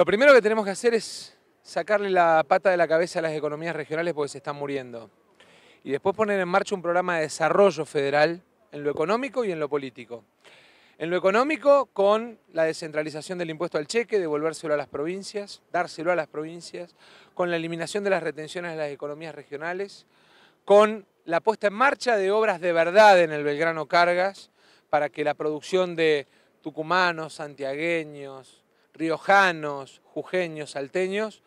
Lo primero que tenemos que hacer es sacarle la pata de la cabeza a las economías regionales porque se están muriendo. Y después poner en marcha un programa de desarrollo federal en lo económico y en lo político. En lo económico, con la descentralización del impuesto al cheque, devolvérselo a las provincias, dárselo a las provincias, con la eliminación de las retenciones de las economías regionales, con la puesta en marcha de obras de verdad en el Belgrano Cargas, para que la producción de tucumanos, santiagueños, riojanos, jujeños, salteños,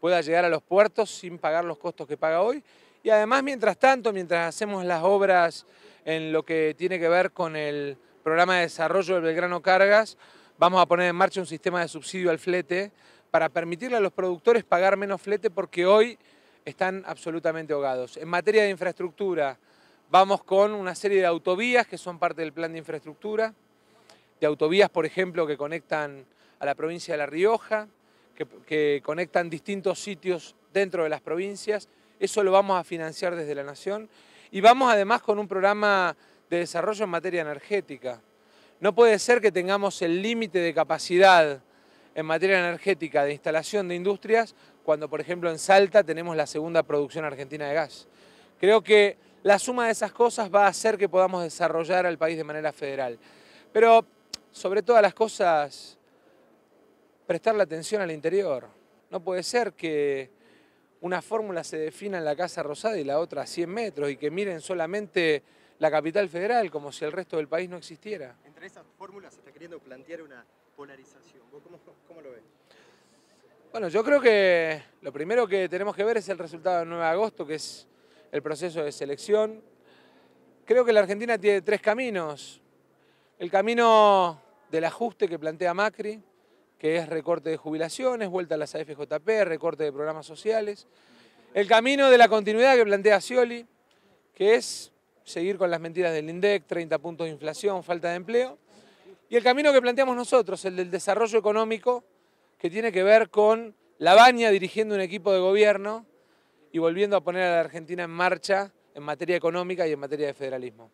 pueda llegar a los puertos sin pagar los costos que paga hoy. Y además, mientras tanto, mientras hacemos las obras en lo que tiene que ver con el programa de desarrollo del Belgrano Cargas, vamos a poner en marcha un sistema de subsidio al flete para permitirle a los productores pagar menos flete porque hoy están absolutamente ahogados. En materia de infraestructura, vamos con una serie de autovías que son parte del plan de infraestructura, de autovías, por ejemplo, que conectan a la provincia de La Rioja, que, conectan distintos sitios dentro de las provincias. Eso lo vamos a financiar desde la Nación. Y vamos además con un programa de desarrollo en materia energética. No puede ser que tengamos el límite de capacidad en materia energética de instalación de industrias cuando, por ejemplo, en Salta tenemos la segunda producción argentina de gas. Creo que la suma de esas cosas va a hacer que podamos desarrollar al país de manera federal. Pero sobre todas las cosas, la atención al interior. No puede ser que una fórmula se defina en la Casa Rosada y la otra a 100 metros y que miren solamente la capital federal como si el resto del país no existiera. Entre esas fórmulas se está queriendo plantear una polarización. ¿Vos cómo, cómo lo ves? Bueno, yo creo que lo primero que tenemos que ver es el resultado del 9 de agosto, que es el proceso de selección. Creo que la Argentina tiene tres caminos. El camino del ajuste que plantea Macri, que es recorte de jubilaciones, vuelta a las AFJP, recorte de programas sociales. El camino de la continuidad que plantea Scioli, que es seguir con las mentiras del INDEC, 30 puntos de inflación, falta de empleo. Y el camino que planteamos nosotros, el del desarrollo económico, que tiene que ver con la baña dirigiendo un equipo de gobierno y volviendo a poner a la Argentina en marcha en materia económica y en materia de federalismo.